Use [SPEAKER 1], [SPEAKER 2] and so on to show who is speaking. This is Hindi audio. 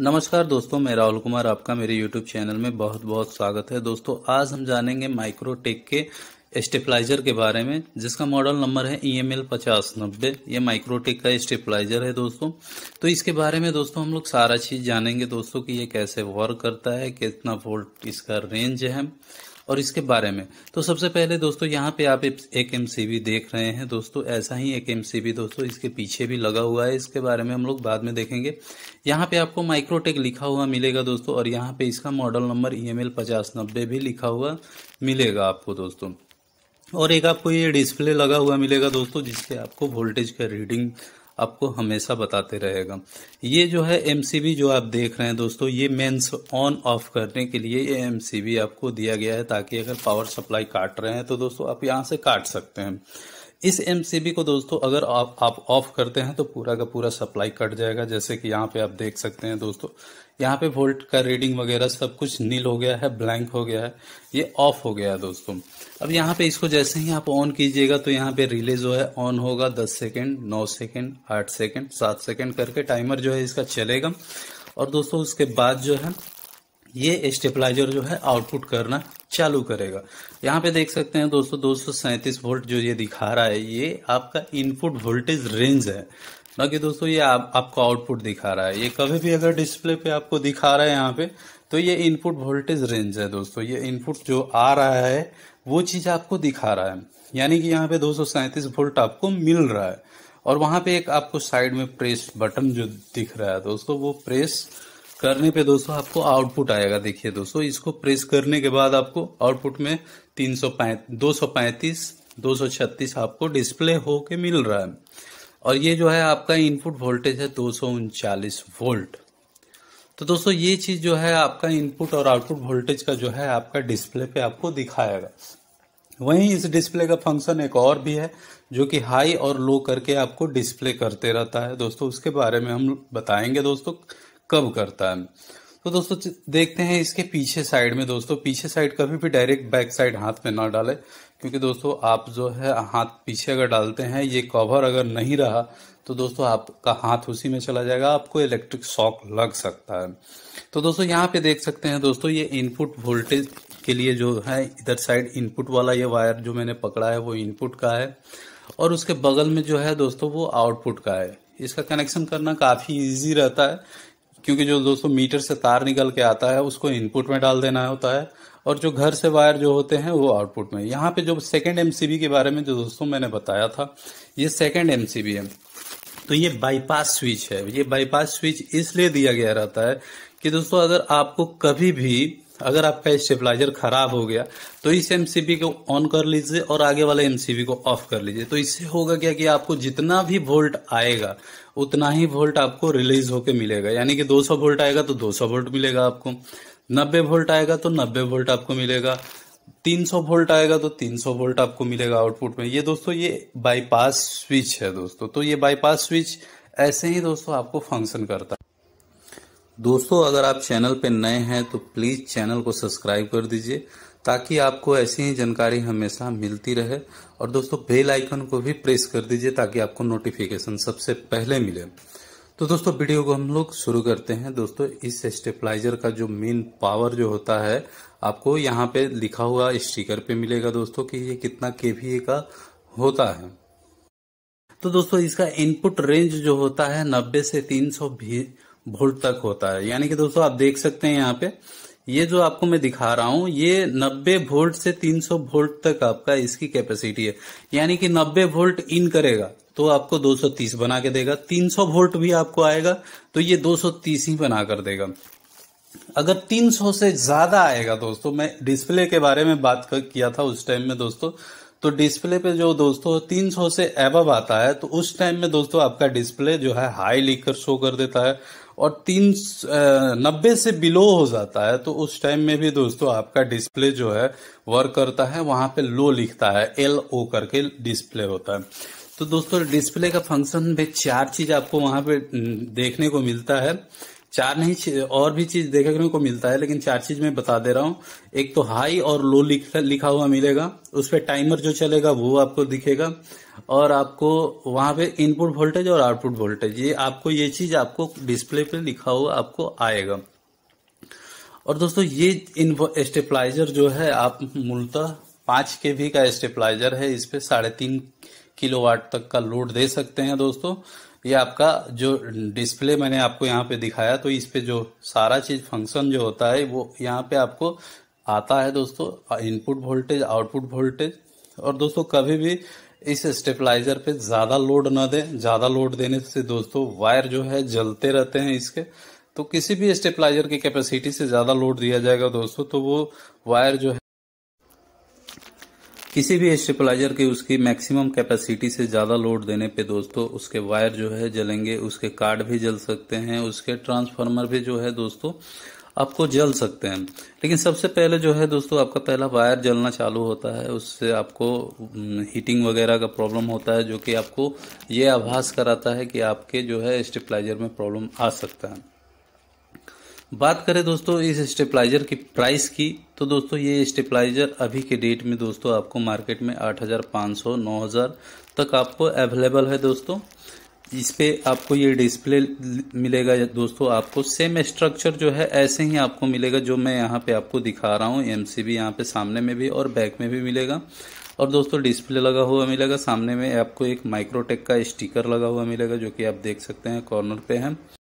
[SPEAKER 1] नमस्कार दोस्तों मैं राहुल कुमार आपका मेरे YouTube चैनल में बहुत बहुत स्वागत है दोस्तों आज हम जानेंगे माइक्रोटेक के स्टेपलाइजर के बारे में जिसका मॉडल नंबर है ई एम एल पचास नब्बे ये माइक्रोटेक का स्टेपलाइजर है दोस्तों तो इसके बारे में दोस्तों हम लोग सारा चीज़ जानेंगे दोस्तों कि ये कैसे वर्क करता है कितना वोल्ट इसका रेंज है और इसके बारे में तो सबसे पहले दोस्तों यहाँ पे आप एक एम देख रहे हैं दोस्तों ऐसा ही एक एम दोस्तों इसके पीछे भी लगा हुआ है इसके बारे में हम लोग बाद में देखेंगे यहाँ पे आपको माइक्रोटेक लिखा हुआ मिलेगा दोस्तों और यहाँ पे इसका model number E M L पचास नब्बे भी लिखा हुआ मिलेगा आपको दोस्तों और एक आपको ये डिस्प्ले लगा हुआ मिलेगा दोस्तों जिससे आपको वोल्टेज का रीडिंग आपको हमेशा बताते रहेगा ये जो है एम जो आप देख रहे हैं दोस्तों ये मेन्स ऑन ऑफ करने के लिए ये एम आपको दिया गया है ताकि अगर पावर सप्लाई काट रहे हैं तो दोस्तों आप यहाँ से काट सकते हैं इस एम को दोस्तों अगर आप आप ऑफ करते हैं तो पूरा का पूरा सप्लाई कट जाएगा जैसे कि यहाँ पे आप देख सकते हैं दोस्तों यहाँ पे वोल्ट का रीडिंग वगैरह सब कुछ नील हो गया है ब्लैंक हो गया है ये ऑफ हो गया है दोस्तों अब यहाँ पे इसको जैसे ही आप ऑन कीजिएगा तो यहाँ पे रिले जो है ऑन होगा दस सेकेंड नौ सेकेंड आठ सेकेंड सात सेकेंड करके टाइमर जो है इसका चलेगा और दोस्तों उसके बाद जो है ये स्टेबलाइजर जो है आउटपुट करना चालू करेगा यहाँ पे देख सकते हैं दोस्तों दो वोल्ट जो ये दिखा रहा है ये आपका इनपुट वोल्टेज रेंज है ना कि दोस्तों ये आप, आपको आउटपुट दिखा रहा है ये कभी भी अगर डिस्प्ले पे आपको दिखा रहा है यहाँ पे तो ये इनपुट वोल्टेज रेंज है दोस्तों ये इनपुट जो आ रहा है वो चीज आपको दिखा रहा है यानी कि यहाँ पे दो वोल्ट आपको मिल रहा है और वहां पे एक आपको साइड में प्रेस बटन जो दिख रहा है दोस्तों वो प्रेस करने पे दोस्तों आपको आउटपुट आएगा देखिए दोस्तों इसको प्रेस करने के बाद आपको आउटपुट में तीन सौ दो सौ पैंतीस दो सौ छत्तीस आपको डिस्प्ले होके मिल रहा है और ये जो है आपका इनपुट वोल्टेज है दो सौ उनचालीस वोल्ट तो दोस्तों ये चीज़ जो है आपका इनपुट और आउटपुट वोल्टेज का जो है आपका डिस्प्ले पे आपको दिखाएगा वहीं इस डिस्प्ले का फंक्शन एक और भी है जो कि हाई और लो करके आपको डिस्प्ले करते रहता है दोस्तों उसके बारे में हम बताएंगे दोस्तों कब करता है तो दोस्तों देखते हैं इसके पीछे साइड में दोस्तों पीछे साइड कभी भी डायरेक्ट बैक साइड हाथ में ना डाले क्योंकि दोस्तों आप जो है हाथ पीछे अगर डालते हैं ये कवर अगर नहीं रहा तो दोस्तों आपका हाथ उसी में चला जाएगा आपको इलेक्ट्रिक शॉक लग सकता है तो दोस्तों यहाँ पे देख सकते हैं दोस्तों ये इनपुट वोल्टेज के लिए जो है इधर साइड इनपुट वाला ये वायर जो मैंने पकड़ा है वो इनपुट का है और उसके बगल में जो है दोस्तों वो आउटपुट का है इसका कनेक्शन करना काफ़ी इजी रहता है क्योंकि जो दोस्तों मीटर से तार निकल के आता है उसको इनपुट में डाल देना होता है और जो घर से वायर जो होते हैं वो आउटपुट में यहाँ पे जो सेकेंड एम के बारे में जो दोस्तों मैंने बताया था ये सेकेंड एम है तो ये बाईपास स्विच है ये बाईपास स्विच इसलिए दिया गया रहता है कि दोस्तों अगर आपको कभी भी अगर आपका स्टेबलाइजर खराब हो गया तो इस एमसीबी को ऑन कर लीजिए और आगे वाले एमसीबी को ऑफ कर लीजिए तो इससे होगा क्या कि आपको जितना भी वोल्ट आएगा उतना ही वोल्ट आपको रिलीज होके मिलेगा यानी कि 200 वोल्ट आएगा तो 200 वोल्ट मिलेगा आपको 90 वोल्ट आएगा तो 90 वोल्ट आपको मिलेगा 300 वोल्ट आएगा तो 300 वोल्ट आपको मिलेगा आउटपुट में ये दोस्तों ये बाईपास स्विच है दोस्तों तो ये बाईपास स्विच ऐसे ही दोस्तों आपको फंक्शन करता है दोस्तों अगर आप चैनल पर नए हैं तो प्लीज़ चैनल को सब्सक्राइब कर दीजिए ताकि आपको ऐसी ही जानकारी हमेशा मिलती रहे और दोस्तों बेल आइकन को भी प्रेस कर दीजिए ताकि आपको नोटिफिकेशन सबसे पहले मिले तो दोस्तों वीडियो को हम लोग शुरू करते हैं दोस्तों इस स्टेपलाइजर का जो मेन पावर जो होता है आपको यहाँ पे लिखा हुआ स्टिकर पे मिलेगा दोस्तों कि ये कितना केवीए का होता है तो दोस्तों इसका इनपुट रेंज जो होता है नब्बे से 320 वोल्ट तक होता है यानी कि दोस्तों आप देख सकते हैं यहाँ पे ये जो आपको मैं दिखा रहा हूं ये 90 वोल्ट से 300 वोल्ट तक आपका इसकी कैपेसिटी है यानी कि 90 वोल्ट इन करेगा तो आपको 230 बना के देगा 300 वोल्ट भी आपको आएगा तो ये 230 ही बना कर देगा अगर 300 से ज्यादा आएगा दोस्तों मैं डिस्प्ले के बारे में बात कर, किया था उस टाइम में दोस्तों तो डिस्प्ले पे जो दोस्तों 300 से एब आता है तो उस टाइम में दोस्तों आपका डिस्प्ले जो है हाई लिखकर शो कर देता है और तीन नब्बे से बिलो हो जाता है तो उस टाइम में भी दोस्तों आपका डिस्प्ले जो है वर्क करता है वहां पे लो लिखता है एल ओ करके डिस्प्ले होता है तो दोस्तों डिस्प्ले का फंक्शन में चार चीज आपको वहां पे देखने को मिलता है चार नहीं और भी चीज देखने को मिलता है लेकिन चार चीज मैं बता दे रहा हूँ एक तो हाई और लो लिखा लिखा हुआ मिलेगा उस पर टाइमर जो चलेगा वो आपको दिखेगा और आपको वहां पे इनपुट वोल्टेज और आउटपुट वोल्टेज ये आपको ये चीज आपको डिस्प्ले पे लिखा हुआ आपको आएगा और दोस्तों ये स्टेपलाइजर जो है आप मूलतः पांच के वी का स्टेपलाइजर है इस पे साढ़े तीन किलो वाट तक का लोड दे सकते हैं दोस्तों ये आपका जो डिस्प्ले मैंने आपको यहाँ पे दिखाया तो इस पे जो सारा चीज फंक्शन जो होता है वो यहाँ पे आपको आता है दोस्तों इनपुट वोल्टेज आउटपुट वोल्टेज और दोस्तों कभी भी इस स्टेपलाइजर पे ज्यादा लोड ना दें ज्यादा लोड देने से दोस्तों वायर जो है जलते रहते हैं इसके तो किसी भी स्टेपलाइजर की कैपेसिटी से ज्यादा लोड दिया जाएगा दोस्तों तो वो वायर जो है किसी भी स्टेपलाइजर के उसकी मैक्सिमम कैपेसिटी से ज़्यादा लोड देने पे दोस्तों उसके वायर जो है जलेंगे उसके कार्ड भी जल सकते हैं उसके ट्रांसफार्मर भी जो है दोस्तों आपको जल सकते हैं लेकिन सबसे पहले जो है दोस्तों आपका पहला वायर जलना चालू होता है उससे आपको हीटिंग वगैरह का प्रॉब्लम होता है जो कि आपको ये आभास कराता है कि आपके जो है स्टेपलाइजर में प्रॉब्लम आ सकता है बात करें दोस्तों इस स्टेपलाइजर की प्राइस की तो दोस्तों ये स्टेपलाइजर अभी के डेट में दोस्तों आपको मार्केट में 8,500 9,000 तक आपको अवेलेबल है दोस्तों इस पे आपको ये डिस्प्ले मिलेगा दोस्तों आपको सेम स्ट्रक्चर जो है ऐसे ही आपको मिलेगा जो मैं यहाँ पे आपको दिखा रहा हूँ एम सी बी यहाँ पे सामने में भी और बैक में भी मिलेगा और दोस्तों डिस्प्ले लगा हुआ मिलेगा सामने में आपको एक माइक्रोटेक का स्टिकर लगा हुआ मिलेगा जो कि आप देख सकते हैं कॉर्नर पे है